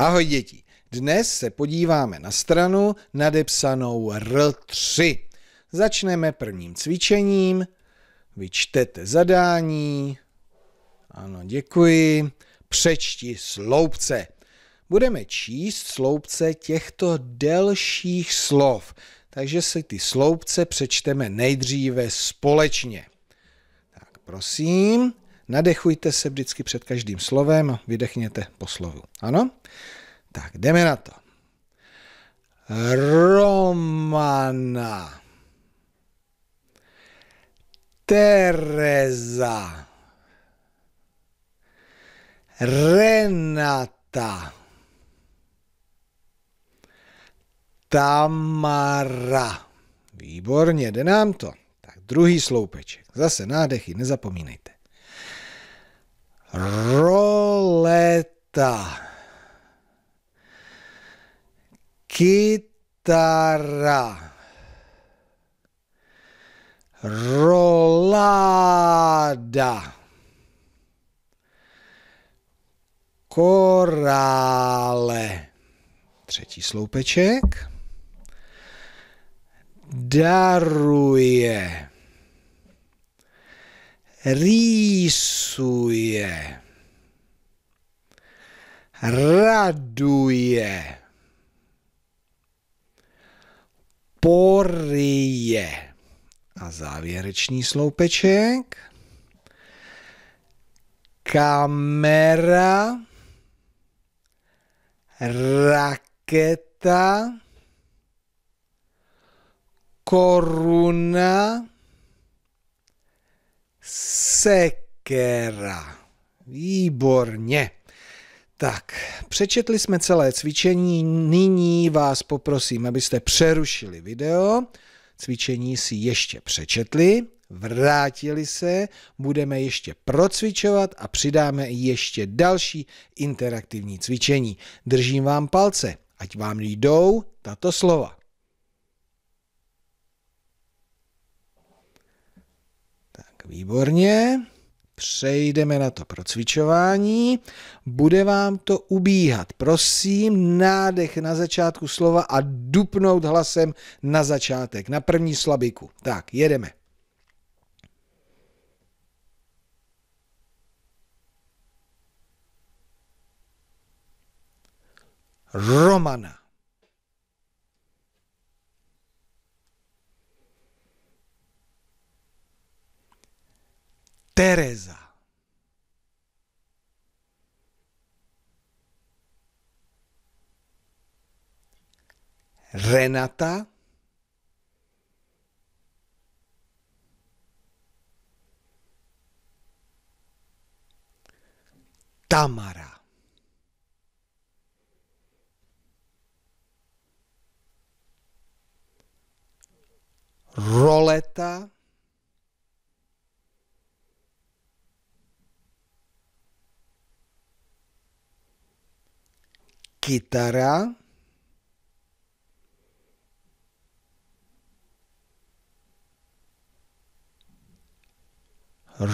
Ahoj děti, dnes se podíváme na stranu nadepsanou R3. Začneme prvním cvičením, vy čtete zadání, ano děkuji, přečti sloupce. Budeme číst sloupce těchto delších slov, takže si ty sloupce přečteme nejdříve společně. Tak prosím, Nadechujte se vždycky před každým slovem a vydechněte po slovu. Ano? Tak jdeme na to. Romana. Tereza. Renata. Tamara. Výborně, jde nám to. Tak druhý sloupeček. Zase nádechy, nezapomínejte roleta, kytara, roláda, korále, třetí sloupeček, daruje, rýsuje, raduje, poryje. A závěrečný sloupeček. Kamera, raketa, koruna, Sekera. Výborně. Tak, přečetli jsme celé cvičení, nyní vás poprosím, abyste přerušili video, cvičení si ještě přečetli, vrátili se, budeme ještě procvičovat a přidáme ještě další interaktivní cvičení. Držím vám palce, ať vám jdou tato slova. výborně. Přejdeme na to procvičování. Bude vám to ubíhat. Prosím, nádech na začátku slova a dupnout hlasem na začátek, na první slabiku. Tak, jedeme. Romana. Tereza. Renata. Tamara. Roleta. kytara,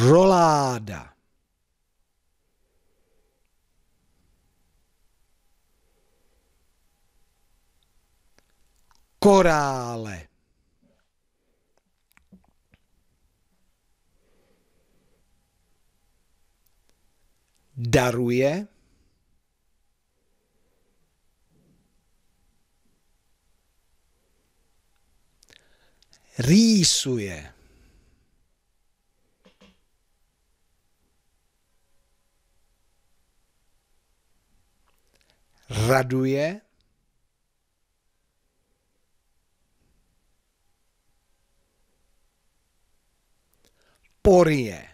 roláda. korále. Daruje rýsuje. raduje, porie.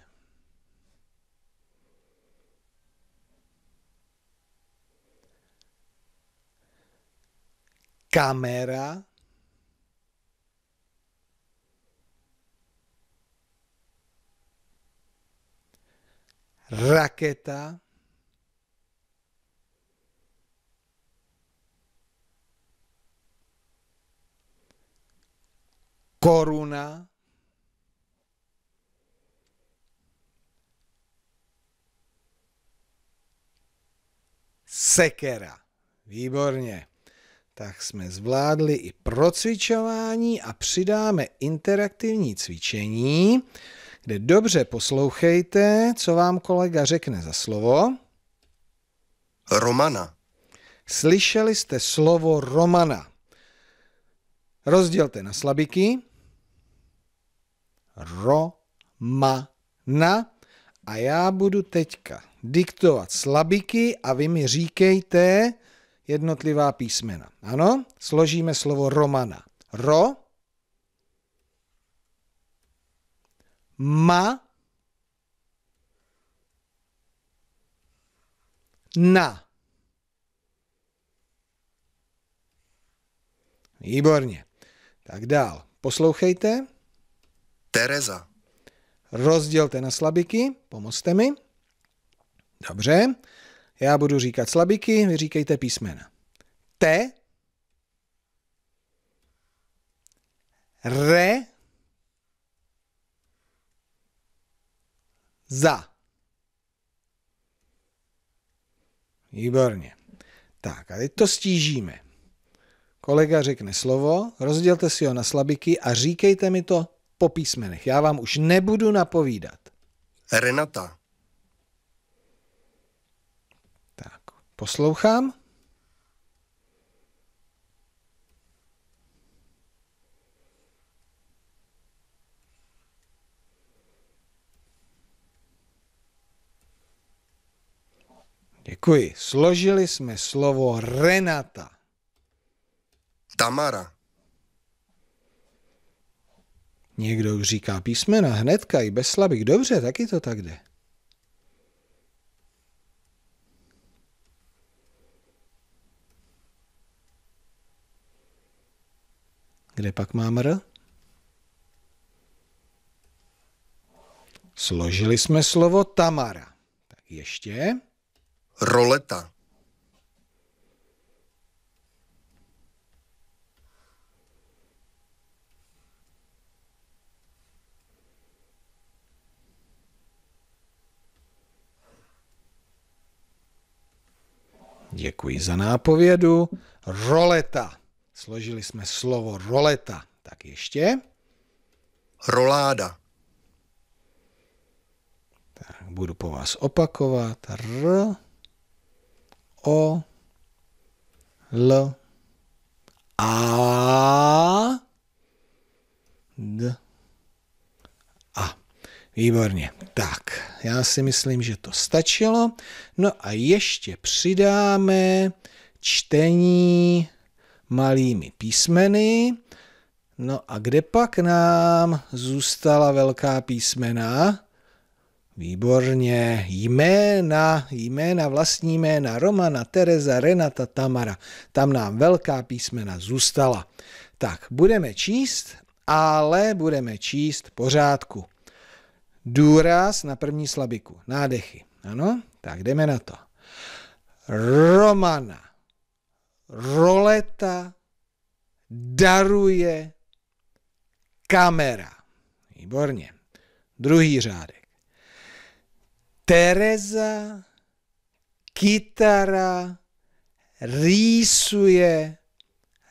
Kamera raketa, koruna, sekera. Výborně. Tak jsme zvládli i procvičování a přidáme interaktivní cvičení kde dobře poslouchejte, co vám kolega řekne za slovo. Romana. Slyšeli jste slovo Romana. Rozdělte na slabiky. Romana. A já budu teďka diktovat slabiky a vy mi říkejte jednotlivá písmena. Ano? Složíme slovo Romana. Ro ma na. Výborně. Tak dál. Poslouchejte. Tereza. Rozdělte na slabiky, pomozte mi. Dobře. Já budu říkat slabiky, vy říkejte písmena. T. Re. za. Výborně. Tak a teď to stížíme. Kolega řekne slovo, rozdělte si ho na slabiky a říkejte mi to po písmenech. Já vám už nebudu napovídat. Renata. Tak, poslouchám. Děkuji. Složili jsme slovo Renata. Tamara. Někdo říká písmena hnedka i bez slabik. Dobře, taky to tak jde. Kde pak mám R? Složili jsme slovo Tamara. Tak ještě roleta. Děkuji za nápovědu. Roleta. Složili jsme slovo roleta. Tak ještě. Roláda. Tak, budu po vás opakovat. R. O L A D A. Výborně. Tak, já si myslím, že to stačilo. No a ještě přidáme čtení malými písmeny. No a kde pak nám zůstala velká písmena? Výborně. Jména, jména, vlastní jména Romana, Tereza, Renata, Tamara. Tam nám velká písmena zůstala. Tak, budeme číst, ale budeme číst pořádku. Důraz na první slabiku, nádechy. Ano, tak jdeme na to. Romana, roleta, daruje, kamera. Výborně. Druhý řádek Tereza kytara rýsuje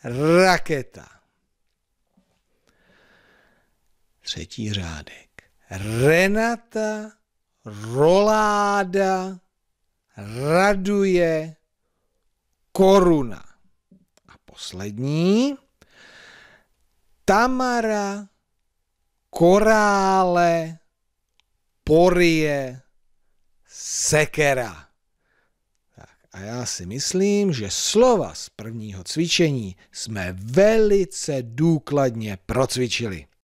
raketa. Třetí řádek. Renata roláda raduje koruna. A poslední. Tamara korále porie sekera. Tak a já si myslím, že slova z prvního cvičení jsme velice důkladně procvičili.